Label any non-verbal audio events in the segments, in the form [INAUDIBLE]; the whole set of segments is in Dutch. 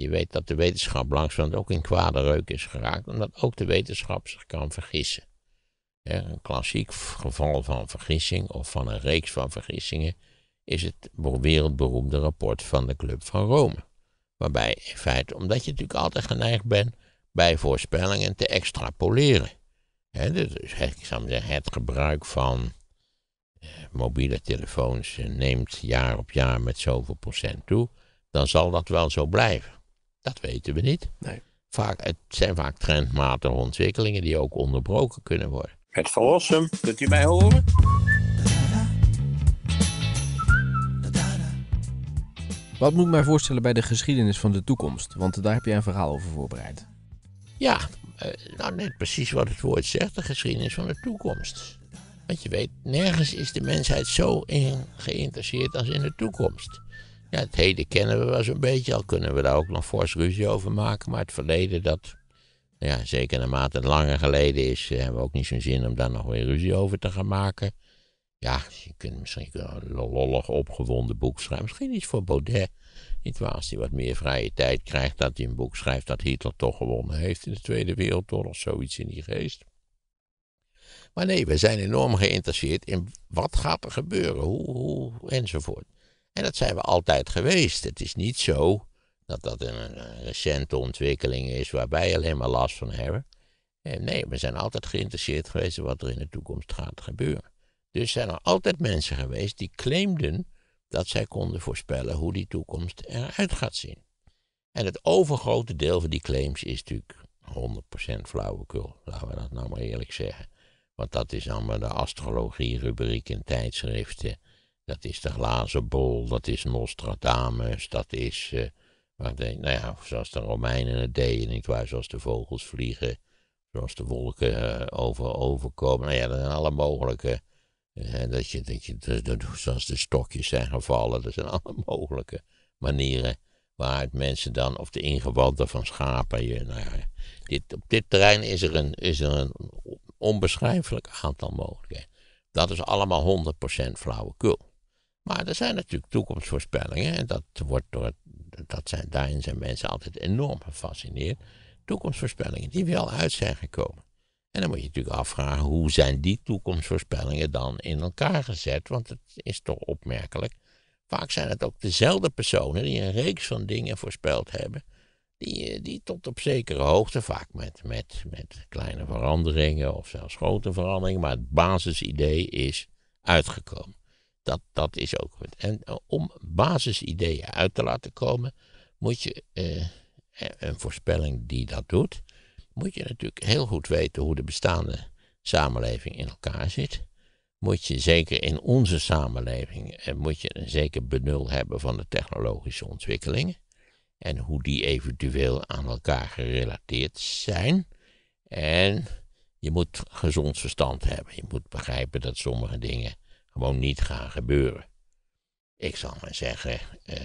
je weet dat de wetenschap langzamerhand ook in kwade reuk is geraakt, omdat ook de wetenschap zich kan vergissen. Ja, een klassiek geval van vergissing of van een reeks van vergissingen is het wereldberoemde rapport van de Club van Rome. Waarbij in feite, omdat je natuurlijk altijd geneigd bent bij voorspellingen te extrapoleren. dus ik zou zeggen, het gebruik van eh, mobiele telefoons neemt jaar op jaar met zoveel procent toe. Dan zal dat wel zo blijven. Dat weten we niet. Nee. Vaak, het zijn vaak trendmatige ontwikkelingen die ook onderbroken kunnen worden. Het verlossen, kunt u mij horen? Wat moet ik mij voorstellen bij de geschiedenis van de toekomst? Want daar heb je een verhaal over voorbereid. Ja, eh, nou net precies wat het woord zegt, de geschiedenis van de toekomst. Want je weet, nergens is de mensheid zo in geïnteresseerd als in de toekomst. Ja, het heden kennen we wel zo'n beetje, al kunnen we daar ook nog fors ruzie over maken. Maar het verleden, dat, nou ja, zeker naarmate het langer geleden is, eh, hebben we ook niet zo'n zin om daar nog weer ruzie over te gaan maken. Ja, je kunt misschien een lollig opgewonden boek schrijven. Misschien iets voor Baudet. Niet als hij wat meer vrije tijd krijgt, dat hij een boek schrijft dat Hitler toch gewonnen heeft in de Tweede Wereldoorlog, of zoiets in die geest. Maar nee, we zijn enorm geïnteresseerd in wat gaat er gebeuren, hoe, hoe enzovoort. En dat zijn we altijd geweest. Het is niet zo dat dat een recente ontwikkeling is waar wij alleen maar last van hebben. Eh, nee, we zijn altijd geïnteresseerd geweest in wat er in de toekomst gaat gebeuren. Dus zijn er altijd mensen geweest die claimden dat zij konden voorspellen hoe die toekomst eruit gaat zien. En het overgrote deel van die claims is natuurlijk 100% flauwekul, laten we dat nou maar eerlijk zeggen. Want dat is allemaal de astrologie-rubriek in tijdschriften. Dat is de glazen bol, dat is Nostradamus, dat is, uh, nou ja, zoals de Romeinen het deden, niet waar, zoals de vogels vliegen, zoals de wolken eh, over, overkomen. Nou ja, dat zijn alle mogelijke, eh, dat je, dat je zoals de stokjes zijn gevallen, dat zijn [LAUGHS] alle mogelijke manieren waaruit mensen dan, of de ingewanden van schapen, je, nou ja, dit, op dit terrein is er een, is er een onbeschrijfelijk aantal mogelijkheden. Dat is allemaal 100% flauwekul. Maar er zijn natuurlijk toekomstvoorspellingen. En dat wordt door, dat zijn, daarin zijn mensen altijd enorm gefascineerd. Toekomstvoorspellingen die wel uit zijn gekomen. En dan moet je natuurlijk afvragen hoe zijn die toekomstvoorspellingen dan in elkaar gezet. Want het is toch opmerkelijk. Vaak zijn het ook dezelfde personen die een reeks van dingen voorspeld hebben. Die, die tot op zekere hoogte, vaak met, met, met kleine veranderingen of zelfs grote veranderingen, maar het basisidee is uitgekomen. Dat, dat is ook. En eh, om basisideeën uit te laten komen, moet je, eh, eh, een voorspelling die dat doet, moet je natuurlijk heel goed weten hoe de bestaande samenleving in elkaar zit. Moet je zeker in onze samenleving, eh, moet je een zeker benul hebben van de technologische ontwikkelingen. En hoe die eventueel aan elkaar gerelateerd zijn. En je moet gezond verstand hebben. Je moet begrijpen dat sommige dingen gewoon niet gaan gebeuren. Ik zal maar zeggen, eh,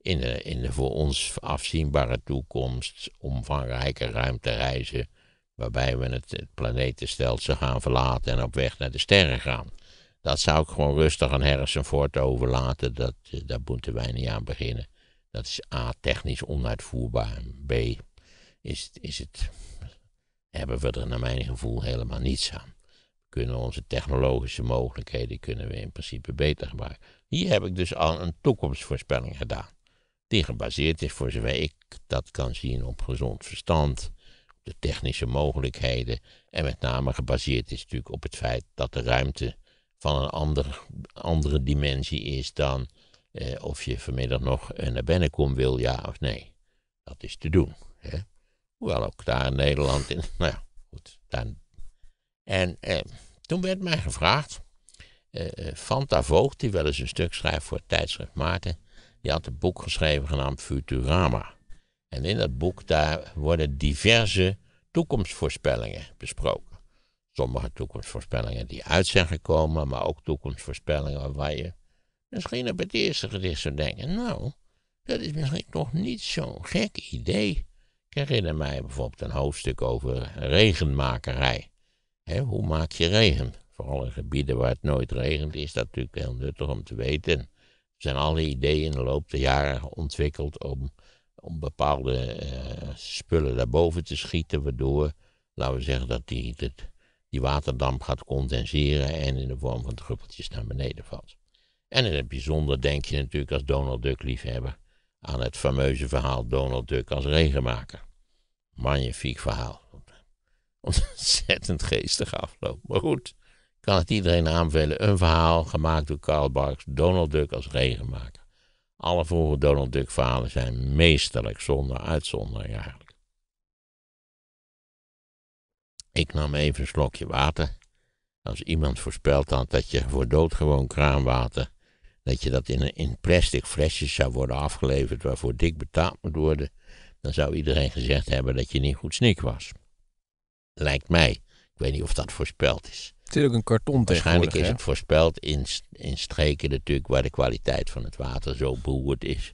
in de, in de voor ons afzienbare toekomst omvangrijke ruimtereizen, waarbij we het, het planetenstelsel gaan verlaten en op weg naar de sterren gaan. Dat zou ik gewoon rustig aan Harrison overlaten, dat, eh, daar moeten wij niet aan beginnen. Dat is A, technisch onuitvoerbaar, B, is, is het, hebben we er naar mijn gevoel helemaal niets aan kunnen onze technologische mogelijkheden kunnen we in principe beter gebruiken. Hier heb ik dus al een toekomstvoorspelling gedaan. Die gebaseerd is, voor zover ik dat kan zien, op gezond verstand, op de technische mogelijkheden. En met name gebaseerd is natuurlijk op het feit dat de ruimte van een ander, andere dimensie is dan eh, of je vanmiddag nog eh, naar binnen komt wil, ja of nee. Dat is te doen. Hè? Hoewel ook daar in Nederland, in, [LAUGHS] nou ja, goed, dan. En eh, toen werd mij gevraagd, uh, Fanta Voogd, die wel eens een stuk schrijft voor het tijdschrift Maarten, die had een boek geschreven genaamd Futurama. En in dat boek daar worden diverse toekomstvoorspellingen besproken. Sommige toekomstvoorspellingen die uit zijn gekomen, maar ook toekomstvoorspellingen waar je misschien op het eerste gezicht zou denken, nou, dat is misschien toch niet zo'n gek idee. Ik herinner mij bijvoorbeeld een hoofdstuk over regenmakerij hoe maak je regen? Vooral in gebieden waar het nooit regent is dat natuurlijk heel nuttig om te weten. Er zijn alle ideeën in de loop der jaren ontwikkeld om, om bepaalde uh, spullen daarboven te schieten, waardoor, laten we zeggen, dat die, die waterdamp gaat condenseren en in de vorm van druppeltjes naar beneden valt. En in het bijzonder denk je natuurlijk als Donald Duck liefhebber aan het fameuze verhaal Donald Duck als regenmaker. Magnifiek verhaal ontzettend geestig afloop. Maar goed, kan het iedereen aanbevelen. Een verhaal gemaakt door Karl Barks, Donald Duck als regenmaker. Alle vroege Donald Duck verhalen zijn meesterlijk, zonder uitzondering eigenlijk. Ik nam even een slokje water. Als iemand voorspeld had dat je voor doodgewoon kraanwater, dat je dat in, in plastic flesjes zou worden afgeleverd waarvoor dik betaald moet worden, dan zou iedereen gezegd hebben dat je niet goed snik was lijkt mij. Ik weet niet of dat voorspeld is. Het is ook een karton Waarschijnlijk is het voorspeld in, in streken natuurlijk waar de kwaliteit van het water zo beroerd is.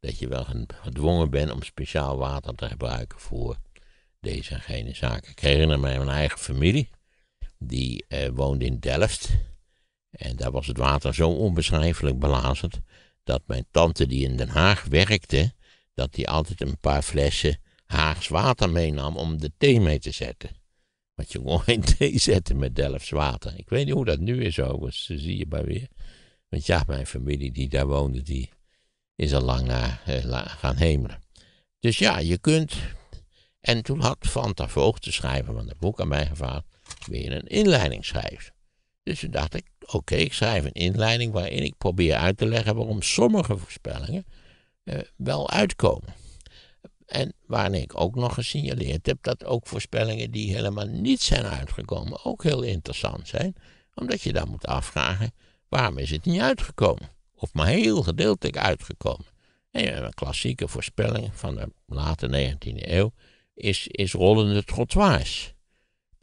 Dat je wel gedwongen bent om speciaal water te gebruiken voor deze en gene zaken. Ik herinner mij mijn eigen familie. Die eh, woonde in Delft. En daar was het water zo onbeschrijfelijk belazerd. Dat mijn tante die in Den Haag werkte, dat die altijd een paar flessen Haags water meenam om de thee mee te zetten wat je kon geen thee zetten met Delfts water. Ik weet niet hoe dat nu is overigens, dat zie je maar weer. Want ja, mijn familie die daar woonde, die is al lang naar eh, gaan hemelen. Dus ja, je kunt. En toen had Fanta Voogd, de schrijver van dat boek, aan mij gevraagd: weer een inleiding schrijven? Dus toen dacht ik: oké, ik schrijf een inleiding waarin ik probeer uit te leggen waarom sommige voorspellingen eh, wel uitkomen. En waar ik ook nog gesignaleerd heb dat ook voorspellingen die helemaal niet zijn uitgekomen ook heel interessant zijn. Omdat je dan moet afvragen, waarom is het niet uitgekomen? Of maar heel gedeeltelijk uitgekomen. En een klassieke voorspelling van de late 19e eeuw is, is rollende trottoirs.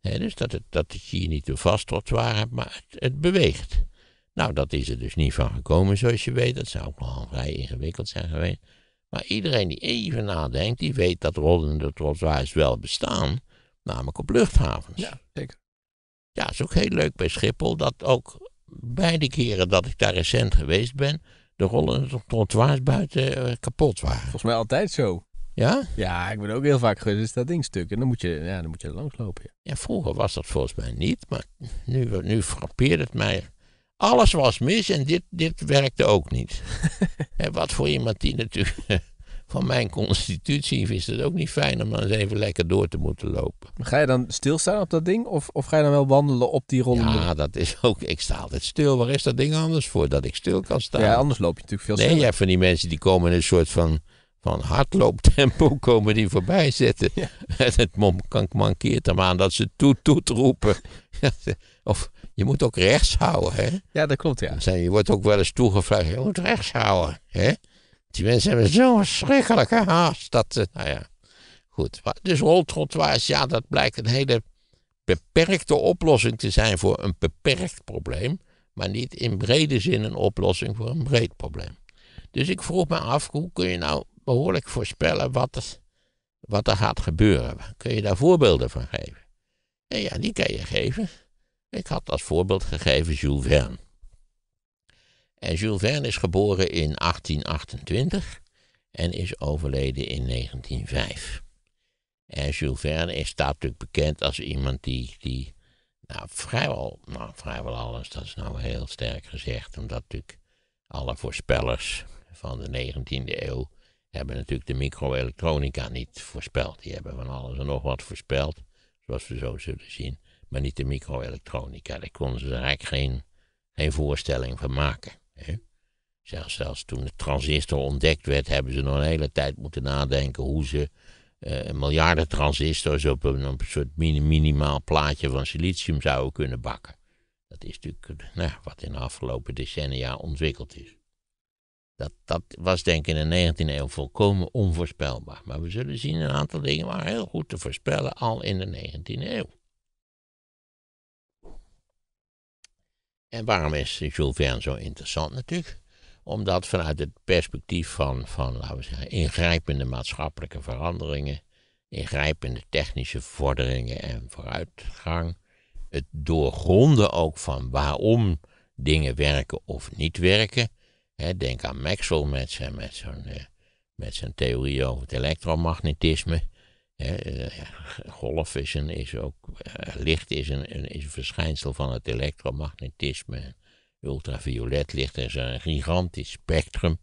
dus dat, het, dat het je hier niet een vast trottoir hebt, maar het, het, beweegt. Nou, dat is er dus niet van gekomen, zoals je weet. Dat zou ook nogal vrij ingewikkeld zijn geweest. Maar iedereen die even nadenkt, die weet dat rollende trottoirs wel bestaan, namelijk op luchthavens. Ja, zeker. Ja, is ook heel leuk bij Schiphol dat ook beide keren dat ik daar recent geweest ben, de rollende trottoirs buiten eh, kapot waren. Volgens mij altijd zo. Ja? Ja, ik ben ook heel vaak geweest. Is dat ding stuk. En dan moet je, ja, dan moet je er langs lopen. Ja. vroeger was dat volgens mij niet. Maar nu, nu frappeert het mij alles was mis en dit, dit werkte ook niet. en [LAUGHS] wat voor iemand die natuurlijk [LAUGHS] van mijn constitutie is het ook niet fijn om dan eens even lekker door te moeten lopen. Ga je dan stilstaan op dat ding of, of ga je dan wel wandelen op die rollende? Ja, dat is ook. Ik sta altijd stil. Waar is dat ding anders voor dat ik stil kan staan? Ja, anders loop je natuurlijk veel sneller. Nee, je hebt van die mensen die komen in een soort van, van hardlooptempo [LAUGHS] komen die voorbij zitten. Ja. En het mankeert hem aan dat ze toet toet roepen. of je moet ook rechts houden. Hè? Ja, dat klopt, ja. Je wordt ook wel eens toegevraagd, je moet rechts houden. Hè? Die mensen hebben zo'n verschrikkelijke haast. Dat, eh, nou ja, goed. Dus roltrottoirs, ja, dat blijkt een hele beperkte oplossing te zijn voor een beperkt probleem. Maar niet in brede zin een oplossing voor een breed probleem. Dus ik vroeg me af, hoe kun je nou behoorlijk voorspellen wat er, wat er gaat gebeuren? Kun je daar voorbeelden van geven? En ja, die kan je geven. Ik had als voorbeeld gegeven Jules Verne. En Jules Verne is geboren in 1828 en is overleden in 1905. En Jules Verne is, staat natuurlijk bekend als iemand die, die nou, vrijwel, nou, vrijwel alles, dat is nou heel sterk gezegd, omdat natuurlijk alle voorspellers van de 19e eeuw hebben natuurlijk de microelektronica niet voorspeld. Die hebben van alles en nog wat voorspeld, zoals we zo zullen zien maar niet de microelektronica. Daar konden ze eigenlijk geen, geen voorstelling van maken. Hè? Zelfs, zelfs toen de transistor ontdekt werd, hebben ze nog een hele tijd moeten nadenken hoe ze eh, miljarden transistors op een, soort minimaal plaatje van silicium zouden kunnen bakken. Dat is natuurlijk nou, wat in de afgelopen decennia ontwikkeld is. Dat, dat was denk ik in de 19e eeuw volkomen onvoorspelbaar. Maar we zullen zien, een aantal dingen waren heel goed te voorspellen al in de 19e eeuw. En waarom is Jules Verne zo interessant natuurlijk? Omdat vanuit het perspectief van, van laten we zeggen, ingrijpende maatschappelijke veranderingen, ingrijpende technische vorderingen en vooruitgang, het doorgronden ook van waarom dingen werken of niet werken. denk aan Maxwell met zijn, met, zijn, eh, met zijn theorie over het elektromagnetisme. Eh, [LAUGHS] Golf is ook, eh, licht is een, is een verschijnsel van het elektromagnetisme. Ultraviolet licht is een gigantisch spectrum,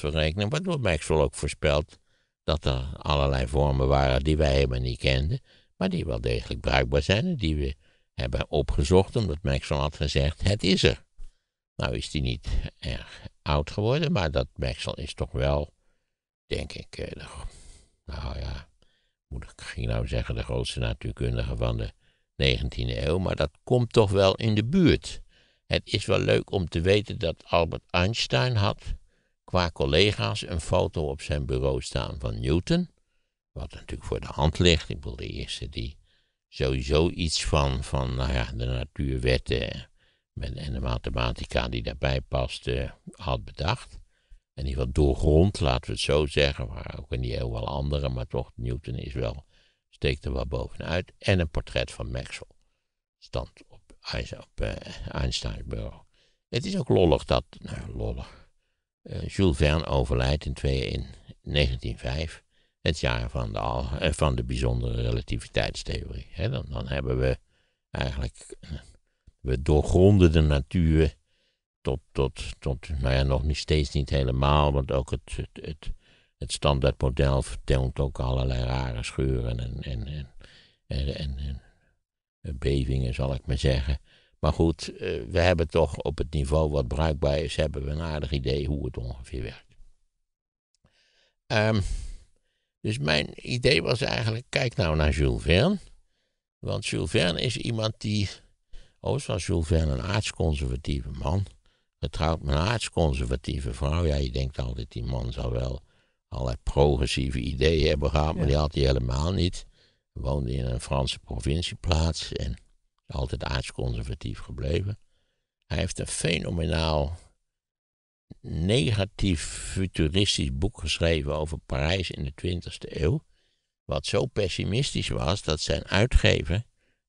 berekenen, waardoor Maxwell ook voorspelt dat er allerlei vormen waren die wij helemaal niet kenden, maar die wel degelijk bruikbaar zijn en die we hebben opgezocht, omdat Maxwell had gezegd, het is er. Nou is die niet erg oud geworden, maar dat Maxwell is toch wel, denk ik, eh, nou ja, ik ging nou zeggen de grootste natuurkundige van de 19e eeuw, maar dat komt toch wel in de buurt. Het is wel leuk om te weten dat Albert Einstein had qua collega's een foto op zijn bureau staan van Newton, wat natuurlijk voor de hand ligt. Ik bedoel, de eerste die sowieso iets van, van nou ja, de natuurwetten en de mathematica die daarbij paste had bedacht. En die wat doorgrond, laten we het zo zeggen. Maar ook in die heel wel andere. Maar toch, Newton is wel, steekt er wel bovenuit. En een portret van Maxwell. Stand op, op eh, Einsteins bureau. Het is ook lollig dat, nou lollig, uh, Jules Verne overlijdt in, twee, 1905. Het jaar van de, eh, van de bijzondere relativiteitstheorie. dan, dan hebben we eigenlijk, we doorgronden de natuur tot, tot, tot nou ja, nog niet, steeds niet helemaal, want ook het, het, het, het standaardmodel vertoont ook allerlei rare scheuren en, en, en, en, en, bevingen, zal ik maar zeggen. Maar goed, eh, we hebben toch op het niveau wat bruikbaar is, hebben we een aardig idee hoe het ongeveer werkt. Ehm, dus mijn idee was eigenlijk, kijk nou naar Jules Verne. Want Jules Verne is iemand die, overigens oh, was Jules Verne een aardsconservatieve man getrouwd met een aardsconservatieve vrouw. Ja, je denkt altijd, die man zou wel allerlei progressieve ideeën hebben gehad, maar die had hij helemaal niet. Hij woonde in een Franse provincieplaats en is altijd aardsconservatief gebleven. Hij heeft een fenomenaal negatief futuristisch boek geschreven over Parijs in de 20e eeuw. Wat zo pessimistisch was dat zijn uitgever,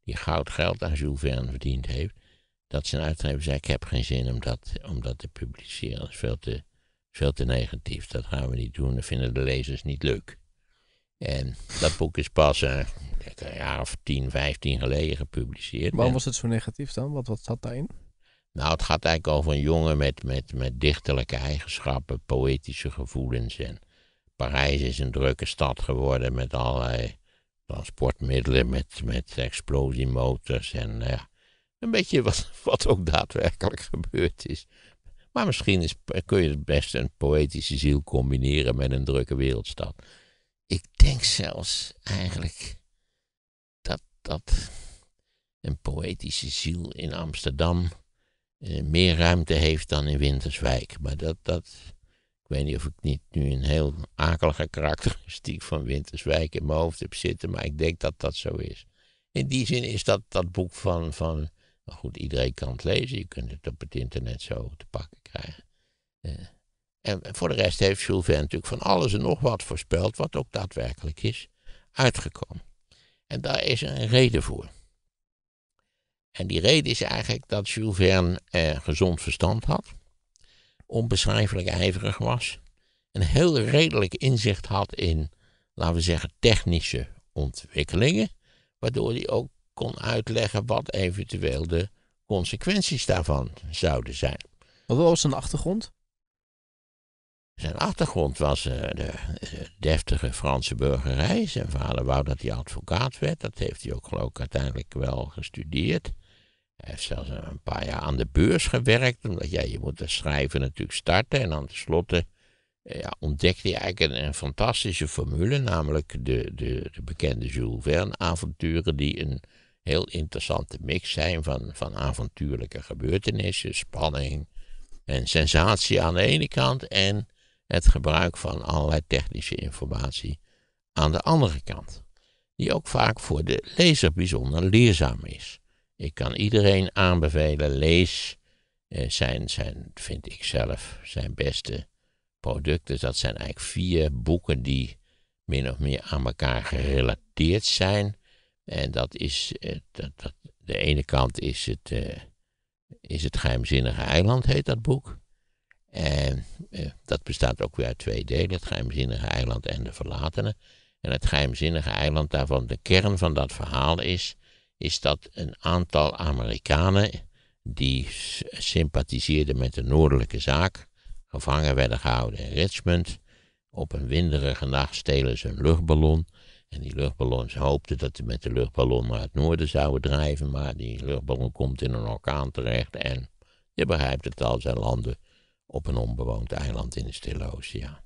die goud geld aan Jules Verne verdiend heeft, dat zijn uitgever zei: Ik heb geen zin om dat, om dat te publiceren. Dat is veel te, veel te negatief. Dat gaan we niet doen. Dat vinden de lezers niet leuk. En dat boek is pas eh, een jaar of tien, vijftien geleden gepubliceerd. Waarom was het zo negatief dan? Wat, wat zat daarin? Nou, het gaat eigenlijk over een jongen met, met, met dichterlijke eigenschappen, poëtische gevoelens. En Parijs is een drukke stad geworden met allerlei transportmiddelen, met, met explosiemotors en. Uh, een beetje wat, [LAUGHS] wat ook daadwerkelijk gebeurd is. Maar misschien kun je het beste een poëtische ziel combineren met een drukke wereldstad. Ik denk zelfs eigenlijk dat, dat een poëtische ziel in Amsterdam eh, meer ruimte heeft dan in Winterswijk. Maar dat, dat, ik weet niet of ik niet nu een heel akelige karakteristiek van Winterswijk in mijn hoofd heb zitten, maar ik denk dat dat zo is. In die zin is dat, dat boek van, van goed, iedereen kan het lezen. Je kunt het op het internet zo te pakken krijgen. Eh, en voor de rest heeft Jules Verne natuurlijk van alles en nog wat voorspeld, wat ook daadwerkelijk is uitgekomen. En daar is een reden voor. En die reden is eigenlijk dat Jules Verne eh, gezond verstand had, onbeschrijfelijk ijverig was, een heel redelijk inzicht had in, laten we zeggen, technische ontwikkelingen, waardoor hij ook kon uitleggen wat eventueel de consequenties daarvan zouden zijn. Wat was zijn achtergrond? Zijn achtergrond was eh, de, deftige Franse burgerij. Zijn vader wou dat hij advocaat werd. Dat heeft hij ook geloof ik uiteindelijk wel gestudeerd. Hij heeft zelfs een paar jaar aan de beurs gewerkt. Omdat ja, je moet als schrijven natuurlijk starten. En dan tenslotte eh, ja, ontdekte hij eigenlijk een, een, fantastische formule. Namelijk de, de, de bekende Jules Verne avonturen die een heel interessante mix zijn van, van avontuurlijke gebeurtenissen, spanning en sensatie aan de ene kant en het gebruik van allerlei technische informatie aan de andere kant. Die ook vaak voor de lezer bijzonder leerzaam is. Ik kan iedereen aanbevelen, lees eh, zijn, zijn, vind ik zelf, zijn beste producten. Dat zijn eigenlijk vier boeken die min of meer aan elkaar gerelateerd zijn. En dat is, eh, dat, dat, de ene kant is het, uh, is het geheimzinnige eiland, heet dat boek. En eh, dat bestaat ook weer uit twee delen, het geheimzinnige eiland en de verlatenen. En het geheimzinnige eiland daarvan, de kern van dat verhaal is, is dat een aantal Amerikanen die sympathiseerden met de noordelijke zaak, gevangen werden gehouden in Richmond. Op een winderige nacht stelen ze een luchtballon en die luchtballons hoopten dat ze met de luchtballon naar het noorden zouden drijven, maar die luchtballon komt in een orkaan terecht en je begrijpt het al, zij landen op een onbewoond eiland in de Stille Oceaan.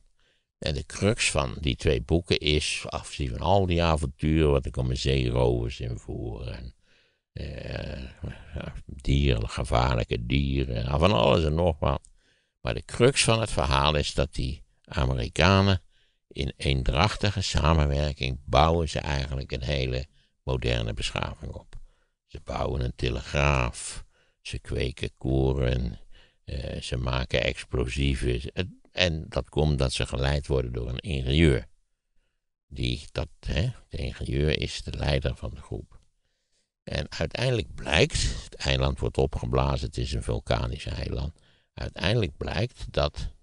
En de crux van die twee boeken is, afzien van al die avonturen, wat er komen zeerovers in voor en eh, eh, dieren, gevaarlijke dieren, nou, van alles en nog wat. Maar de crux van het verhaal is dat die Amerikanen in eendrachtige samenwerking bouwen ze eigenlijk een hele moderne beschaving op. Ze bouwen een telegraaf, ze kweken koren, eh, ze maken explosieven. En dat komt dat ze geleid worden door een ingenieur. Die, dat, hè, de ingenieur is de leider van de groep. En uiteindelijk blijkt, het eiland wordt opgeblazen, het is een vulkanisch eiland. Uiteindelijk blijkt dat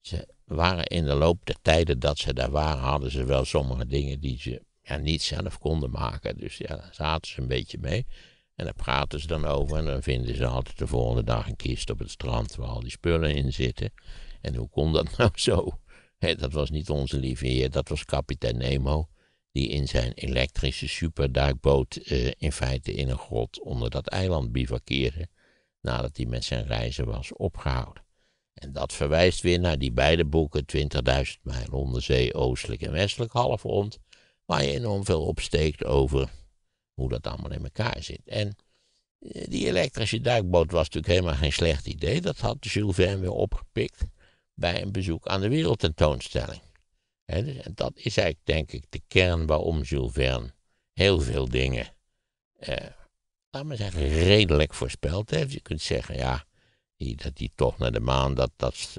ze waren in de loop der tijden dat ze daar waren, hadden ze wel sommige dingen die ze ja, niet zelf konden maken. Dus ja, daar zaten ze een beetje mee. En daar praten ze dan over. En dan vinden ze altijd de volgende dag een kist op het strand waar al die spullen in zitten. En hoe kon dat [LAUGHS] nou zo? dat was niet onze lieve heer, dat was kapitein Nemo. Die in zijn elektrische superduikboot eh, in feite in een grot onder dat eiland bivakkeerde. Nadat hij met zijn reizen was opgehouden. En dat verwijst weer naar die beide boeken, 20.000 mijl onderzee, oostelijk en westelijk halfrond, waar je enorm veel opsteekt over hoe dat allemaal in elkaar zit. En eh, die elektrische duikboot was natuurlijk helemaal geen slecht idee. Dat had Jules Verne weer opgepikt bij een bezoek aan de wereldtentoonstelling. Dus, en dat is eigenlijk, denk ik, de kern waarom Jules Verne heel veel dingen, eh, laat maar zeggen, redelijk voorspeld heeft. Je kunt zeggen, ja, die, dat die toch naar de maan, dat, dat,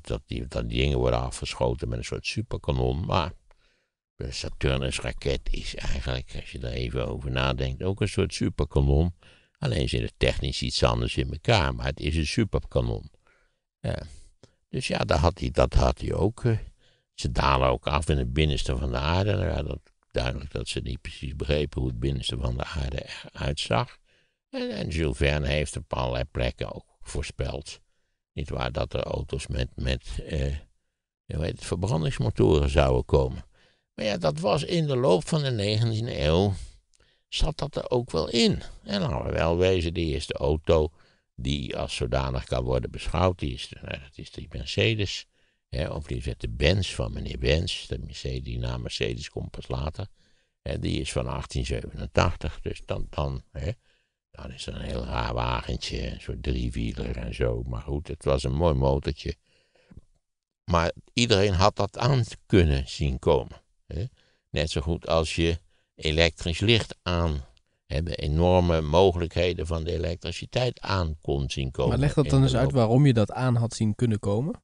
dat, die, dat die dingen worden afgeschoten met een soort superkanon. Maar de Saturnus-raket is eigenlijk, als je daar even over nadenkt, ook een soort superkanon. Alleen zit het technisch iets anders in elkaar, maar het is een superkanon. Ja. Dus ja, dat had hij, dat had hij ook. Eh. Ze dalen ook af in het binnenste van de aarde. Nou dat, duidelijk dat ze niet precies begrepen hoe het binnenste van de aarde eruit zag. En, en Jules Verne heeft op allerlei plekken ook voorspeld. Niet waar dat er auto's met, met eh, weet het, verbrandingsmotoren zouden komen. Maar ja, dat was in de loop van de 19e eeuw. zat dat er ook wel in. En laten we wel wezen, die eerste auto die als zodanig kan worden beschouwd. Die is, nou, dat is die Mercedes. Hè, of die werd de Benz van meneer Benz. De Mercedes, die naam Mercedes komt pas later. En die is van 1887. Dus dan. dan hè, dat is een heel raar wagentje, een soort driewieler en zo. Maar goed, het was een mooi motortje. Maar iedereen had dat aan kunnen zien komen. Hè? Net zo goed als je elektrisch licht aan de enorme mogelijkheden van de elektriciteit aan kon zien komen. Maar leg dat dan eens uit waarom je dat aan had zien kunnen komen?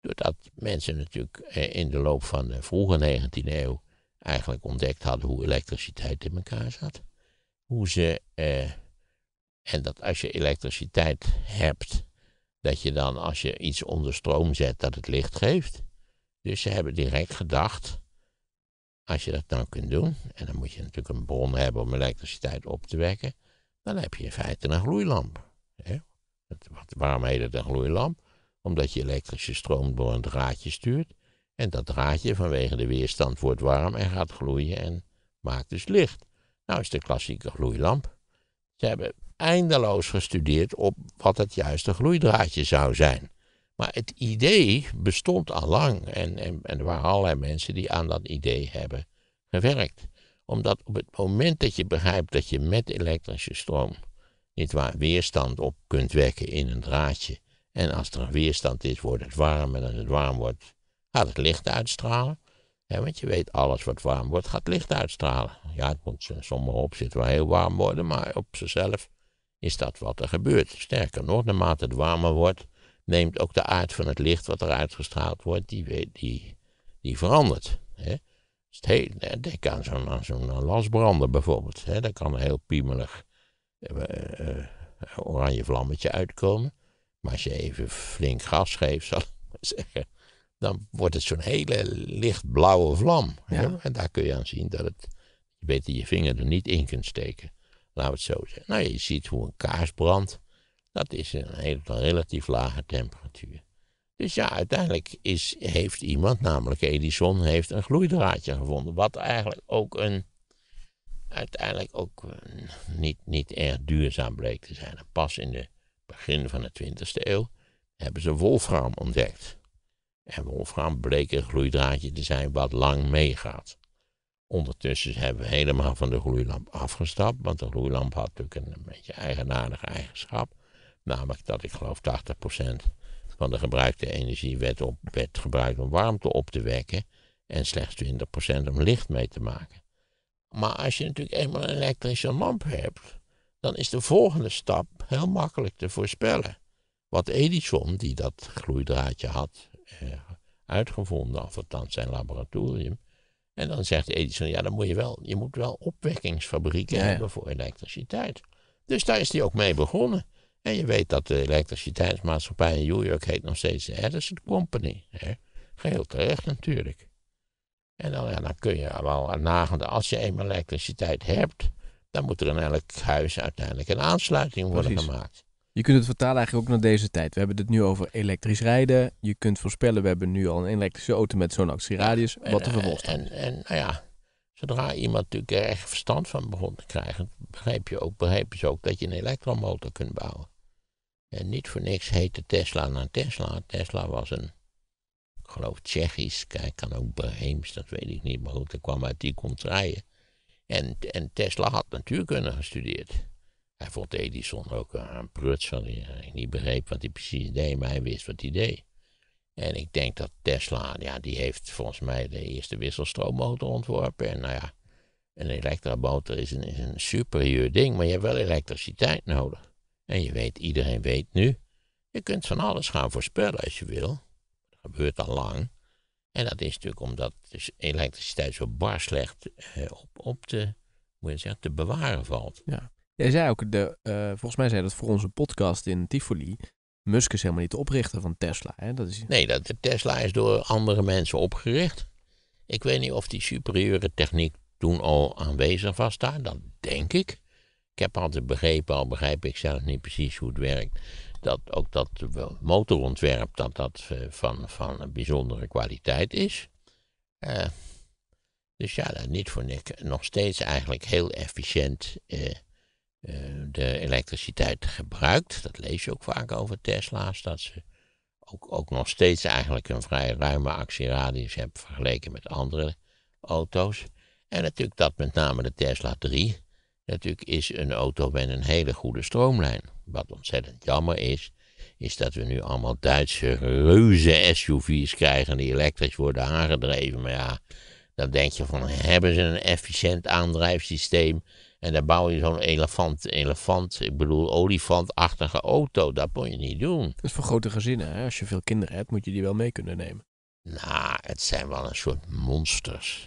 Doordat mensen natuurlijk eh, in de loop van de vroege 19e eeuw eigenlijk ontdekt hadden hoe elektriciteit in elkaar zat hoe ze. Eh, en dat als je elektriciteit hebt, dat je dan als je iets onder stroom zet, dat het licht geeft. Dus ze hebben direct gedacht, als je dat dan nou kunt doen, en dan moet je natuurlijk een bron hebben om elektriciteit op te wekken, dan heb je in feite een gloeilamp. Hè? Waarom heet het een gloeilamp? Omdat je elektrische stroom door een draadje stuurt. En dat draadje vanwege de weerstand wordt warm en gaat gloeien en maakt dus licht. Nou is de klassieke gloeilamp. Ze hebben eindeloos gestudeerd op wat het juiste gloeidraadje zou zijn. Maar het idee bestond al lang en, en, en er waren allerlei mensen die aan dat idee hebben gewerkt. Omdat op het moment dat je begrijpt dat je met elektrische stroom niet waar weerstand op kunt wekken in een draadje. En als er een weerstand is, wordt het warm en als het warm wordt, gaat het licht uitstralen want je weet, alles wat warm wordt, gaat licht uitstralen. Ja, het moet sommige opzichten wel heel warm worden, maar op zichzelf is dat wat er gebeurt. Sterker nog, naarmate het warmer wordt, neemt ook de aard van het licht wat er uitgestraald wordt, die, die, die verandert. Hè? Dus eh, denk aan zo'n lasbrander bijvoorbeeld. Hè? Daar kan een heel piemelig eh, eh, oranje vlammetje uitkomen. Maar als je even flink gas geeft, zal ik maar zeggen, dan wordt het zo'n hele lichtblauwe vlam. En daar kun je aan zien dat het, je beter je vinger er niet in kunt steken. Laten we het zo zeggen. Nou, je ziet hoe een kaars brandt. Dat is een, hele relatief lage temperatuur. Dus ja, uiteindelijk is, heeft iemand, namelijk Edison, heeft een gloeidraadje gevonden. Wat eigenlijk ook een, uiteindelijk ook niet, niet erg duurzaam bleek te zijn. pas in het begin van de 20e eeuw hebben ze wolfraam ontdekt. En wolfraam bleek een gloeidraadje te zijn wat lang meegaat. Ondertussen hebben we helemaal van de gloeilamp afgestapt, want de gloeilamp had natuurlijk een beetje eigenaardige eigenschap. Namelijk dat ik geloof 80% van de gebruikte energie werd, op, werd gebruikt om warmte op te wekken en slechts 20% om licht mee te maken. Maar als je natuurlijk eenmaal een elektrische lamp hebt, dan is de volgende stap heel makkelijk te voorspellen. Wat Edison, die dat gloeidraadje had, eh, uitgevonden, of althans zijn laboratorium. En dan zegt Edison, ja, dan moet je wel, je moet wel opwekkingsfabrieken hebben voor elektriciteit. Dus daar is hij ook mee begonnen. En je weet dat de elektriciteitsmaatschappij in New York heet nog steeds de Edison Company. Hè? Geheel terecht natuurlijk. En dan, ja, dan kun je wel nagaan, als je eenmaal elektriciteit hebt, dan moet er in elk huis uiteindelijk een aansluiting worden gemaakt. Je kunt het vertalen eigenlijk ook naar deze tijd. We hebben het nu over elektrisch rijden. Je kunt voorspellen, we hebben nu al een elektrische auto met zo'n actieradius. wat de eh, vervolg. is. En, en, nou ja, zodra iemand natuurlijk echt verstand van begon te krijgen, begreep je ook, begreep je ook dat je een elektromotor kunt bouwen. En niet voor niks heette Tesla naar nou Tesla. Tesla was een, ik geloof Tsjechisch, kijk, kan ook Breems, dat weet ik niet, maar goed, hij kwam uit die contraien. En, en Tesla had natuurkunde gestudeerd. Hij vond Edison ook een van die eh, niet begreep wat hij precies deed, maar hij wist wat hij deed. En ik denk dat Tesla, ja, die heeft volgens mij de eerste wisselstroommotor ontworpen. En nou ja, een elektromotor is een, is een superieur ding, maar je hebt wel elektriciteit nodig. En je weet, iedereen weet nu, je kunt van alles gaan voorspellen als je wil. Dat gebeurt al lang. En dat is natuurlijk omdat dus elektriciteit zo bar slecht eh, op, op te, moet je zeggen, te bewaren valt. Ja. Jij zei ook, de, eh, volgens mij zei dat voor onze podcast in Tivoli, Musk is helemaal niet de oprichter van Tesla. Hè? Dat is... Nee, dat, Tesla is door andere mensen opgericht. Ik weet niet of die superieure techniek toen al aanwezig was daar, dat denk ik. Ik heb altijd begrepen, al begrijp ik zelf niet precies hoe het werkt, dat ook dat motorontwerp, dat dat eh, van, van een bijzondere kwaliteit is. Eh, dus ja, dat niet voor niks. Nog steeds eigenlijk heel efficiënt eh, de elektriciteit gebruikt. Dat lees je ook vaak over Tesla's, dat ze ook, ook nog steeds eigenlijk een vrij ruime actieradius hebben vergeleken met andere auto's. En natuurlijk dat met name de Tesla 3 natuurlijk is een auto met een hele goede stroomlijn. Wat ontzettend jammer is, is dat we nu allemaal Duitse reuze SUV's krijgen die elektrisch worden aangedreven. Maar ja, dan denk je van hebben ze een efficiënt aandrijfsysteem? En dan bouw je zo'n elefant, elefant, ik bedoel olifantachtige auto. Dat moet je niet doen. Dat is voor grote gezinnen. Hè? Als je veel kinderen hebt, moet je die wel mee kunnen nemen. Nou, het zijn wel een soort monsters.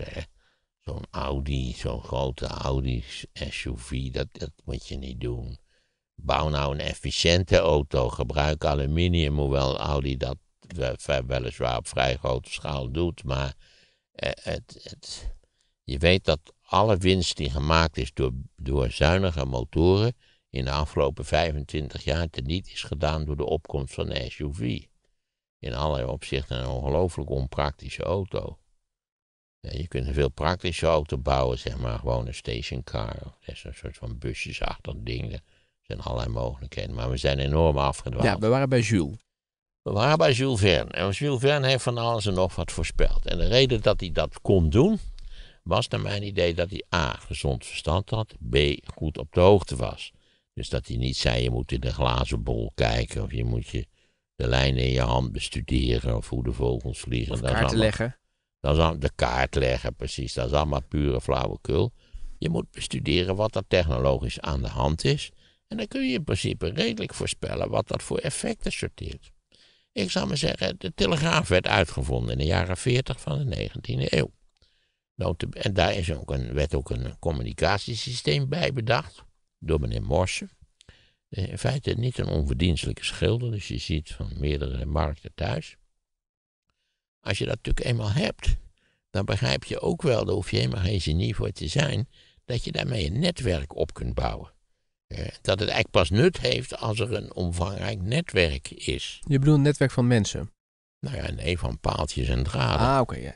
Zo'n Audi, zo'n grote Audi SUV, dat, dat moet je niet doen. Bouw nou een efficiënte auto. Gebruik aluminium, hoewel Audi dat weliswaar op vrij grote schaal doet. Maar eh, het, het, je weet dat alle winst die gemaakt is door, door zuinige motoren in de afgelopen 25 jaar niet is gedaan door de opkomst van de SUV. In allerlei opzichten een ongelooflijk onpraktische auto. Ja, je kunt een veel praktische auto bouwen, zeg maar, gewoon een stationcar. Of dat is een soort van busjesachtig ding. Er zijn allerlei mogelijkheden, maar we zijn enorm afgedwaald. Ja, we waren bij Jules. We waren bij Jules Verne. En Jules Verne heeft van alles en nog wat voorspeld. En de reden dat hij dat kon doen, was naar mijn idee dat hij A. gezond verstand had, B. goed op de hoogte was. Dus dat hij niet zei: je moet in de glazen bol kijken, of je moet je de lijnen in je hand bestuderen, of hoe de vogels vliegen. Of dat leggen. Dat is de kaart leggen, precies. Dat is allemaal pure flauwekul. Je moet bestuderen wat er technologisch aan de hand is. En dan kun je in principe redelijk voorspellen wat dat voor effecten sorteert. Ik zou maar zeggen, de telegraaf werd uitgevonden in de jaren 40 van de 19e eeuw. Nou, en daar is ook een, werd ook een communicatiesysteem bij bedacht door meneer Morse. Eh, in feite niet een onverdienstelijke schilder, dus je ziet van meerdere markten thuis. Als je dat natuurlijk eenmaal hebt, dan begrijp je ook wel, daar hoef je helemaal geen genie voor te zijn, dat je daarmee een netwerk op kunt bouwen. Eh, dat het eigenlijk pas nut heeft als er een omvangrijk netwerk is. Je bedoelt een netwerk van mensen? Nou ja, een van paaltjes en draden. Ah, oké.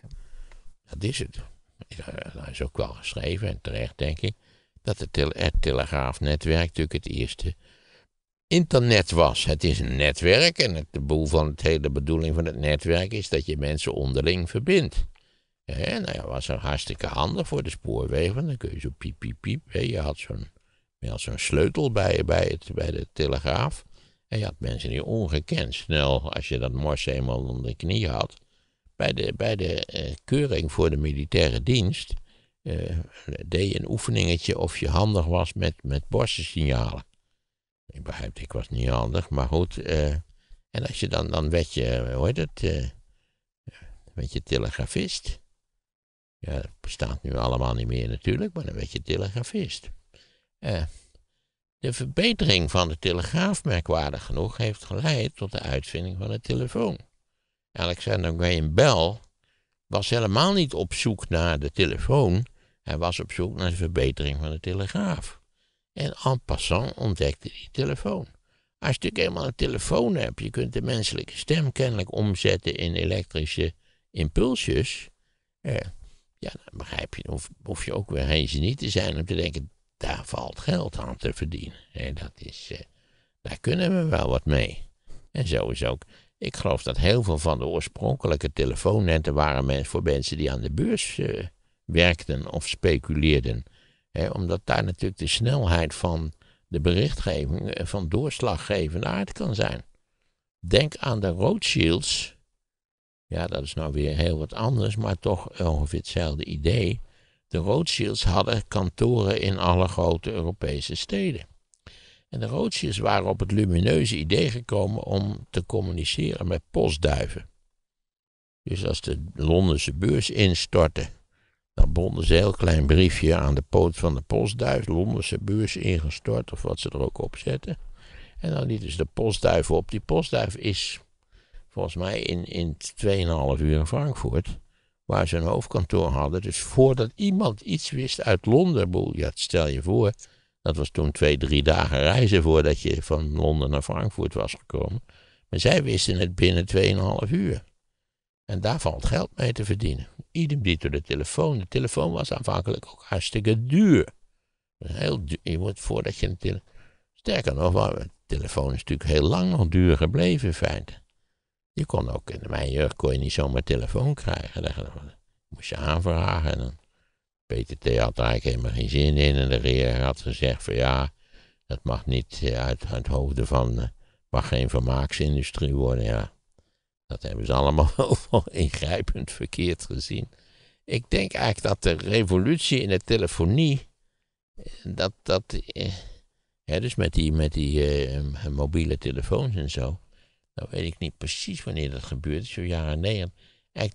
Dat is het dat is ook wel geschreven en terecht denk ik, dat het, telegraafnetwerk natuurlijk het eerste internet was. Het is een netwerk en het, de boel van het hele bedoeling van het netwerk is dat je mensen onderling verbindt. En nou ja, was een hartstikke handig voor de spoorwegen. Dan kun je zo piep, piep, piep. Je had zo'n zo'n sleutel bij, bij, het, bij de telegraaf. En je had mensen die ongekend snel, als je dat mors eenmaal onder de knie had, bij de, bij de eh, keuring voor de militaire dienst eh, deed je een oefeningetje of je handig was met, met borstensignalen. Ik begrijp, ik was niet handig, maar goed. Eh, en als je dan, dan werd je, hoe heet het, werd je telegrafist. Ja, dat bestaat nu allemaal niet meer natuurlijk, maar dan werd je telegrafist. de verbetering van de telegraaf, merkwaardig genoeg, heeft geleid tot de uitvinding van de telefoon. Alexander Graham Bell was helemaal niet op zoek naar de telefoon. Hij was op zoek naar de verbetering van de telegraaf. En en passant ontdekte hij telefoon. Als je natuurlijk eenmaal een telefoon hebt, je kunt de menselijke stem kennelijk omzetten in elektrische impulsjes. Eh, ja, dan begrijp je, hoef, je ook weer geen genie te zijn om te denken, daar valt geld aan te verdienen. Eh, dat is, eh, daar kunnen we wel wat mee. En zo is ook. Ik geloof dat heel veel van de oorspronkelijke telefoonnetten waren voor mensen die aan de beurs eh, werkten of speculeerden. omdat daar natuurlijk de snelheid van de berichtgeving eh, van doorslaggevende aard kan zijn. Denk aan de Rothschilds. Ja, dat is nou weer heel wat anders, maar toch ongeveer hetzelfde idee. De Rothschilds hadden kantoren in alle grote Europese steden. En de roodjes waren op het lumineuze idee gekomen om te communiceren met postduiven. Dus als de Londense beurs instortte, dan bonden ze een heel klein briefje aan de poot van de postduif, Londense beurs ingestort of wat ze er ook op zetten. En dan lieten ze de postduif op. Die postduif is volgens mij in, in 2,5 uur in Frankfurt, waar ze een hoofdkantoor hadden. Dus voordat iemand iets wist uit Londen, ja, stel je voor, dat was toen twee, drie dagen reizen voordat je van Londen naar Frankfurt was gekomen. Maar zij wisten het binnen 2,5 uur. En daar valt geld mee te verdienen. Idem die door de telefoon. De telefoon was aanvankelijk ook hartstikke duur. Heel duur. Je moet voordat je een telefoon. Sterker nog, de telefoon is natuurlijk heel lang al duur gebleven in feite. Je kon ook in mijn jeugd kon je niet zomaar telefoon krijgen. moest je aanvragen en dan PTT had eigenlijk helemaal geen zin in. En de regering had gezegd van ja, dat mag niet uit, het hoofden van, eh, mag geen vermaaksindustrie worden. Ja, dat hebben ze allemaal [LAUGHS] wel ingrijpend verkeerd gezien. Ik denk eigenlijk dat de revolutie in de telefonie, eh, dat, dat, eh, dus met die, met die mobiele telefoons en zo, dan weet ik niet precies wanneer dat gebeurt, zo jaren 90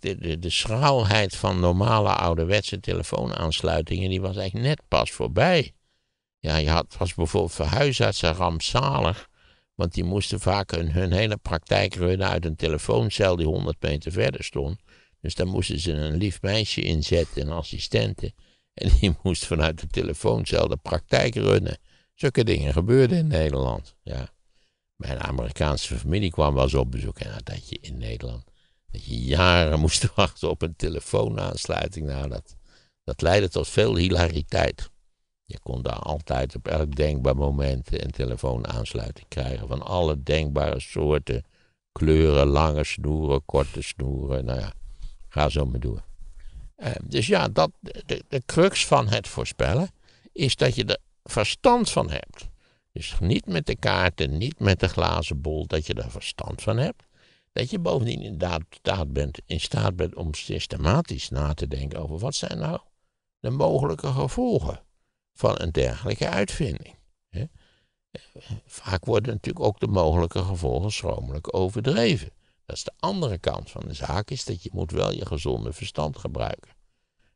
de, de, schraalheid van normale ouderwetse telefoonaansluitingen, die was echt net pas voorbij. Ja, je had, was bijvoorbeeld verhuisartsen rampzalig, want die moesten vaak hun, hele praktijk runnen uit een telefooncel die 100 meter verder stond. Dus daar moesten ze een lief meisje inzetten, een assistente. En die [LAUGHS] moest vanuit de telefooncel de praktijk runnen. Zulke dingen gebeurden in Nederland. Ja. Mijn Amerikaanse familie kwam wel eens op bezoek en dat je in Nederland dat je jaren [LAUGHS] moest wachten op een telefoonaansluiting. Nou, dat, dat leidde tot veel hilariteit. Je kon daar altijd op elk denkbaar moment een telefoonaansluiting krijgen. Van alle denkbare soorten. Kleuren, lange snoeren, korte snoeren. Nou ja, ga zo maar door. Eh, dus ja, dat, de, crux van het voorspellen is dat je er verstand van hebt. Dus niet met de kaarten, niet met de glazen bol, dat je daar verstand van hebt. Dat je bovendien inderdaad staat bent, in staat bent om systematisch na te denken over wat zijn nou de mogelijke gevolgen van een dergelijke uitvinding. Vaak worden natuurlijk ook de mogelijke gevolgen schromelijk overdreven. Dat is de andere kant van de zaak, is dat je moet wel je gezonde verstand gebruiken.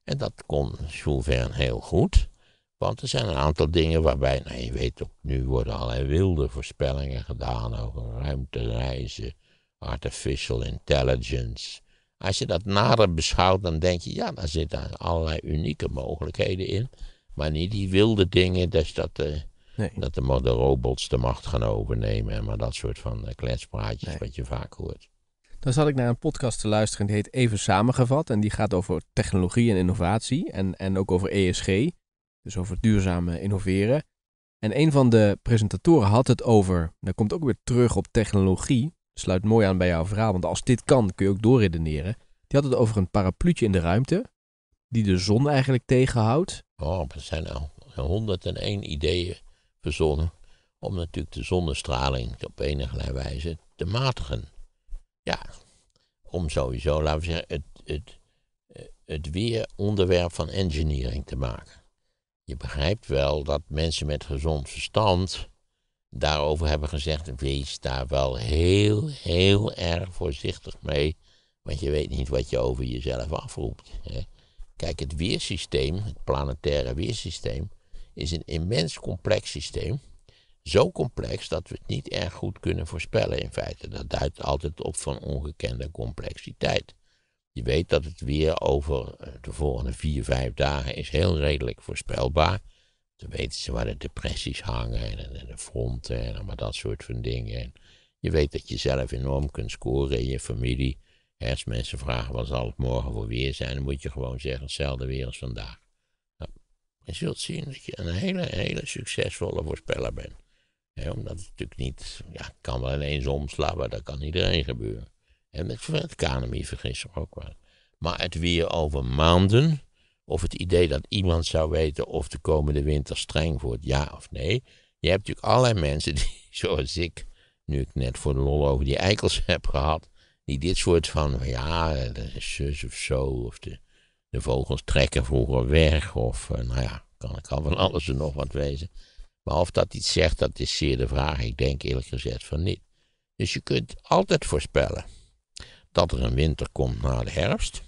En dat kon Jules Verne heel goed, want er zijn een aantal dingen waarbij, nou je weet ook, nu worden allerlei wilde voorspellingen gedaan over ruimtereizen, artificial intelligence. Als je dat nader beschouwt, dan denk je, ja, daar zitten allerlei unieke mogelijkheden in. Maar niet die wilde dingen, dus dat, eh, dat de, robots de macht gaan overnemen. En maar dat soort van eh, kletspraatjes wat je vaak hoort. Dan zat ik naar een podcast te luisteren, die heet Even Samengevat. En die gaat over technologie en innovatie en, en ook over ESG. Dus over duurzame innoveren. En een van de presentatoren had het over, daar komt ook weer terug op technologie, sluit mooi aan bij jouw verhaal. Want als dit kan, kun je ook doorredeneren. Die had het over een parapluutje in de ruimte. Die de zon eigenlijk tegenhoudt. Oh, er zijn al 101 ideeën verzonnen. Om natuurlijk de zonnestraling op enige wijze te matigen. Ja, om sowieso, laten we zeggen, het, het, het weer onderwerp van engineering te maken. Je begrijpt wel dat mensen met gezond verstand daarover hebben gezegd: wees daar wel heel, heel erg voorzichtig mee. Want je weet niet wat je over jezelf afroept. Kijk, het weersysteem, het planetaire weersysteem, is een immens complex systeem. Zo complex dat we het niet erg goed kunnen voorspellen in feite. Dat duidt altijd op van ongekende complexiteit. Je weet dat het weer over eh, de volgende vier, vijf dagen is heel redelijk voorspelbaar dan weten ze waar de depressies hangen en, de fronten en allemaal dat soort van dingen. En je weet dat je zelf enorm kunt scoren in je familie. als mensen vragen wat zal het morgen voor weer zijn, dan moet je gewoon zeggen hetzelfde weer als vandaag. Nou, je zult zien dat je een hele, hele succesvolle voorspeller bent. omdat het natuurlijk niet, ja, kan wel ineens omslaan, maar dat kan iedereen gebeuren. En met het verkanemie vergis vergissen ook wel. Maar het weer over maanden, of het idee dat iemand zou weten of de komende winter streng wordt, ja of nee. Je hebt natuurlijk allerlei mensen die, [LAUGHS] zoals ik, nu ik net voor de lol over die eikels heb gehad, die dit soort van, nou ja, de zus of zo, of de, de vogels trekken vroeger weg, of eh, nou ja, kan, kan van alles en nog wat wezen. Maar of dat iets zegt, dat is zeer de vraag. Ik denk eerlijk gezegd van niet. Dus je kunt altijd voorspellen dat er een winter komt na de herfst.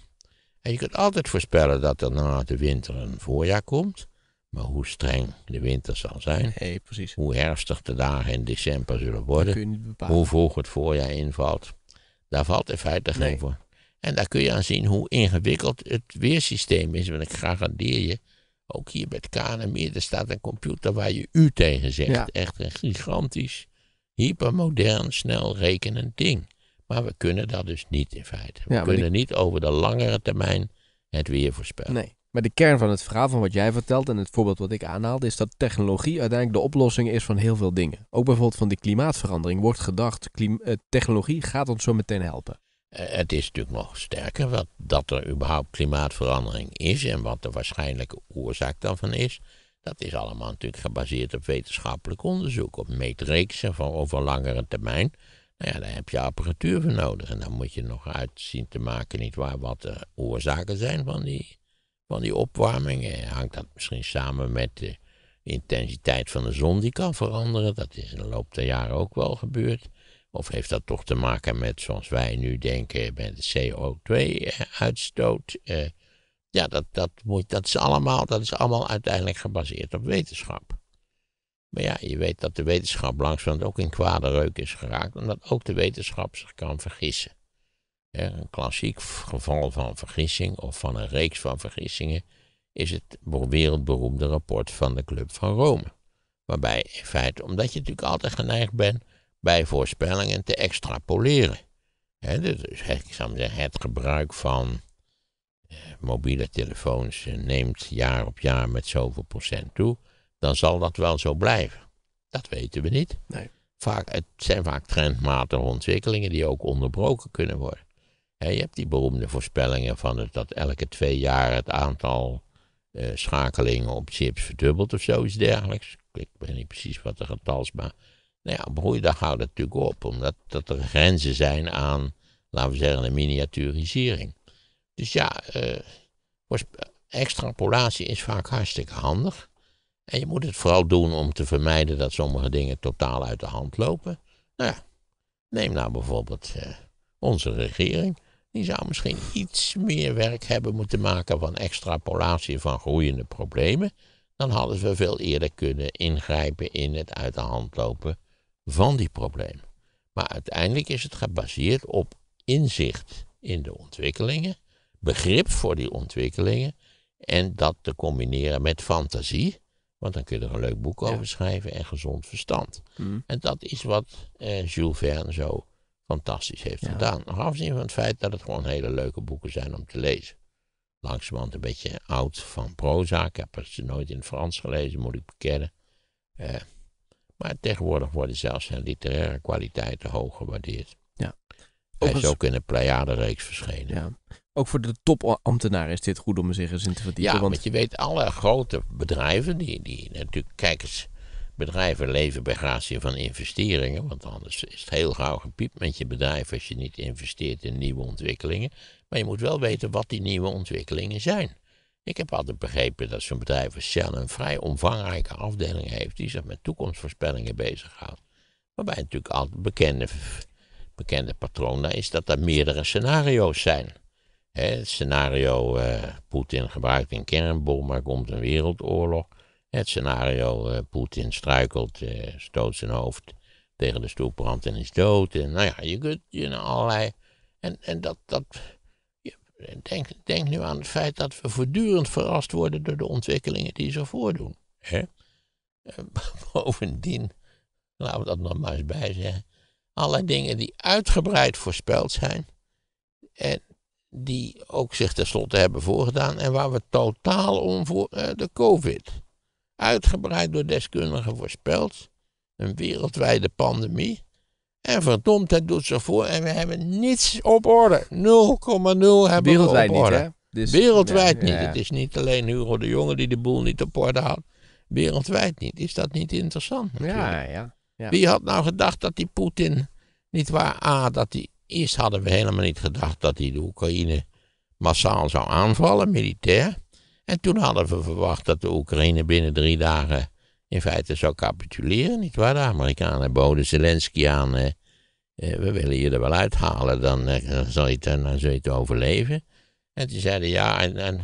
En je kunt altijd voorspellen dat er na de winter een voorjaar komt. Maar hoe streng de winter zal zijn. precies. Hoe herfstig de dagen in december zullen worden. Hoe vroeg het voorjaar invalt. Daar valt in feite geen voor. En daar kun je aan zien hoe ingewikkeld het weersysteem is. Want ik garandeer je, ook hier bij het KNMI, er staat een computer waar je u tegen zegt. Echt een gigantisch, hypermodern, snel rekenend ding. Maar we kunnen dat dus niet in feite. We kunnen niet over de langere termijn het weer voorspellen. Nee. Maar de kern van het verhaal van wat jij vertelt en het voorbeeld wat ik aanhaalde, is dat technologie uiteindelijk de oplossing is van heel veel dingen. Ook bijvoorbeeld van die klimaatverandering wordt gedacht, eh, technologie gaat ons zo meteen helpen. Eh, het is natuurlijk nog sterker wat, dat er überhaupt klimaatverandering is en wat de waarschijnlijke oorzaak daarvan is. Dat is allemaal natuurlijk gebaseerd op wetenschappelijk onderzoek, op meetreeksen van over langere termijn. Nou ja, daar heb je apparatuur voor nodig. En dan moet je nog uitzien te maken, niet waar, wat de oorzaken zijn van die, van die opwarming. Hangt dat misschien samen met de intensiteit van de zon die kan veranderen? Dat is in de loop der jaren ook wel gebeurd. Of heeft dat toch te maken met, zoals wij nu denken, met de CO2-uitstoot? Eh, ja, dat, dat, moet, dat, is allemaal, dat is allemaal uiteindelijk gebaseerd op wetenschap. Maar ja, je weet dat de wetenschap langzamerhand ook in kwade reuk is geraakt, omdat ook de wetenschap zich kan vergissen. een klassiek geval van vergissing of van een reeks van vergissingen is het wereldberoemde rapport van de Club van Rome. Waarbij in feite, omdat je natuurlijk altijd geneigd bent bij voorspellingen te extrapoleren. dus ik zou het gebruik van eh, mobiele telefoons neemt jaar op jaar met zoveel procent toe dan zal dat wel zo blijven. Dat weten we niet. Nee. Vaak, het zijn vaak trendmatige ontwikkelingen die ook onderbroken kunnen worden. je hebt die beroemde voorspellingen van het, dat elke twee jaar het aantal eh, schakelingen op chips verdubbelt of zoiets dergelijks. Ik weet niet precies wat de getal is, maar nou ja, broeidag houdt het natuurlijk op, omdat dat er grenzen zijn aan, laten we zeggen, de miniaturisering. Dus ja, eh, extrapolatie is vaak hartstikke handig. En je moet het vooral doen om te vermijden dat sommige dingen totaal uit de hand lopen. Nou ja, neem nou bijvoorbeeld eh, onze regering. Die zou misschien iets meer werk hebben moeten maken van extrapolatie van groeiende problemen. Dan hadden we veel eerder kunnen ingrijpen in het uit de hand lopen van die problemen. Maar uiteindelijk is het gebaseerd op inzicht in de ontwikkelingen, begrip voor die ontwikkelingen en dat te combineren met fantasie want dan kun je er een leuk boek over schrijven en gezond verstand. Mm. En dat is wat eh, Jules Verne zo fantastisch heeft gedaan. Nog afzien van het feit dat het gewoon hele leuke boeken zijn om te lezen. Langzamerhand een beetje oud van proza. Ik heb het nooit in het Frans gelezen, moet ik bekennen. Eh, maar tegenwoordig worden zelfs zijn literaire kwaliteiten hoog gewaardeerd. Hij is ook in de Pleiade-reeks verschenen. Ja. Ook voor de topambtenaar is dit goed om zich eens in te verdiepen. Ja, want... je weet, alle grote bedrijven, die, die natuurlijk, kijk eens, bedrijven leven bij gratie van investeringen. Want anders is het heel gauw gepiept met je bedrijf als je niet investeert in nieuwe ontwikkelingen. Maar je moet wel weten wat die nieuwe ontwikkelingen zijn. Ik heb altijd begrepen dat zo'n bedrijf als een vrij omvangrijke afdeling heeft die zich met toekomstvoorspellingen bezighoudt. Waarbij natuurlijk altijd bekende bekende patroon daar nou, is dat er meerdere scenario's zijn. het scenario eh, Poetin gebruikt een kernbom, maar komt een wereldoorlog. Het scenario eh, Poetin struikelt, eh, stoot zijn hoofd tegen de stoelbrand en is dood. En, nou ja, je kunt je allerlei. En, en dat. dat denk, denk nu aan het feit dat we voortdurend verrast worden door de ontwikkelingen die ze voordoen. [LAUGHS] Bovendien, laten we dat nog maar eens bij allerlei dingen die uitgebreid voorspeld zijn. En die ook zich tenslotte hebben voorgedaan en waar we totaal onvoor uh, eh, de COVID. Uitgebreid door deskundigen voorspeld. Een wereldwijde pandemie. En verdomd, het doet ze voor en we hebben niets op orde. 0,0 hebben wereldwijd we op niet, orde. Dus, wereldwijd niet. Het is niet alleen Hugo de Jonge die de boel niet op orde houdt. Wereldwijd niet. Is dat niet interessant? Ja, ja. Wie had nou gedacht dat die Poetin, niet waar, ah, dat die, eerst hadden we helemaal niet gedacht dat hij de Oekraïne massaal zou aanvallen, militair. En toen hadden we verwacht dat de Oekraïne binnen drie dagen in feite zou capituleren, niet waar? De Amerikanen boden Zelensky aan, eh, eh we willen je er wel uithalen, dan, eh, dan, zul je het, eh, overleven. En die zeiden, ja, en, en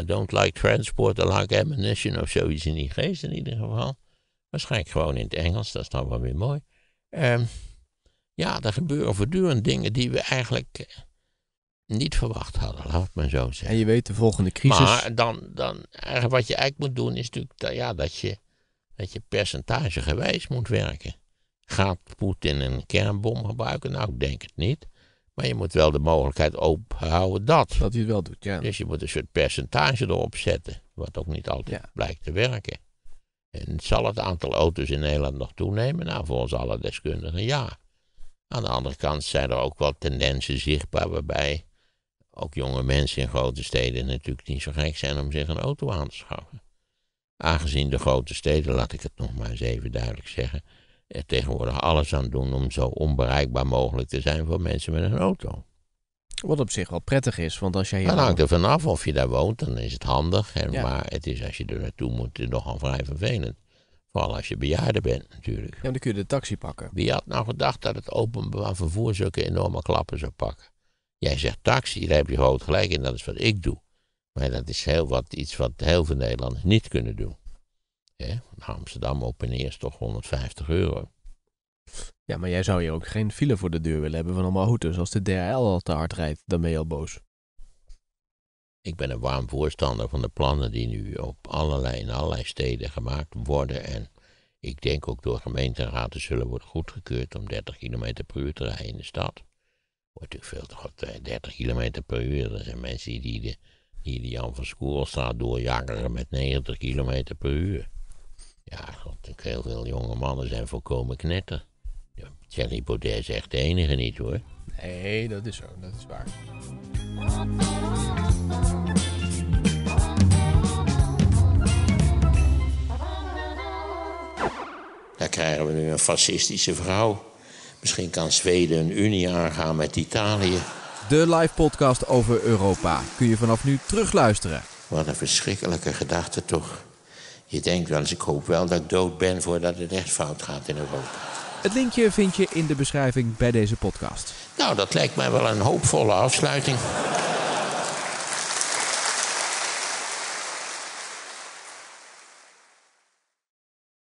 I don't like transport, I like ammunition of zoiets in die geest in ieder geval. Waarschijnlijk gewoon in het Engels, dat is dan wel weer mooi. Ehm, ja, er gebeuren voortdurend dingen die we eigenlijk eh, niet verwacht hadden, laat ik maar zo zeggen. En je weet de volgende crisis. Maar dan, dan wat je eigenlijk moet doen is natuurlijk ja, dat je, dat je percentagegewijs moet werken. Gaat Poetin een kernbom gebruiken? Nou, ik denk het niet. Maar je moet wel de mogelijkheid openhouden dat. Dat hij het wel doet, ja. Dus je moet een soort percentage erop zetten, wat ook niet altijd blijkt te werken. En zal het aantal auto's in Nederland nog toenemen? Nou, volgens alle deskundigen ja. Aan de andere kant zijn er ook wel tendensen zichtbaar waarbij ook jonge mensen in grote steden natuurlijk niet zo gek zijn om zich een auto aan te schaffen. Aangezien de grote steden, laat ik het nog maar eens even duidelijk zeggen, er tegenwoordig alles aan doen om zo onbereikbaar mogelijk te zijn voor mensen met een auto. Wat op zich wel prettig is, want als jij... Hier nou, dat hangt er vanaf of je daar woont, dan is het handig. En, Maar het is als je er naartoe moet nogal vrij vervelend. Vooral als je bejaarder bent natuurlijk. Ja, dan kun je de taxi pakken. Wie had nou gedacht dat het openbaar vervoer zulke enorme klappen zou pakken? Jij zegt taxi, daar heb je groot gelijk in, dat is wat ik doe. Maar dat is heel wat, iets wat heel veel Nederlanders niet kunnen doen. Ja, Amsterdam open toch 150 euro. Ja, maar jij zou hier ook geen file voor de deur willen hebben van allemaal auto's. Als de DRL al te hard rijdt, dan ben je al boos. Ik ben een warm voorstander van de plannen die nu op allerlei, in allerlei steden gemaakt worden. En ik denk ook door gemeenteraden zullen worden goedgekeurd om 30 km per uur te rijden in de stad. Wordt natuurlijk veel te goed, 30 eh, km per uur. Er zijn mensen die de, die de Jan van Schoolstraat doorjagen met 90 km per uur. Ja, god, heel veel jonge mannen zijn volkomen knetter. Ja, Thierry Baudet is echt de enige niet hoor. Nee, dat is zo, dat is waar. Daar krijgen we nu een fascistische vrouw. Misschien kan Zweden een unie aangaan met Italië. De live podcast over Europa kun je vanaf nu terugluisteren. Wat een verschrikkelijke gedachte toch. Je denkt wel eens, ik hoop wel dat ik dood ben voordat het echt fout gaat in Europa. Het linkje vind je in de beschrijving bij deze podcast. Nou, dat lijkt mij wel een hoopvolle afsluiting.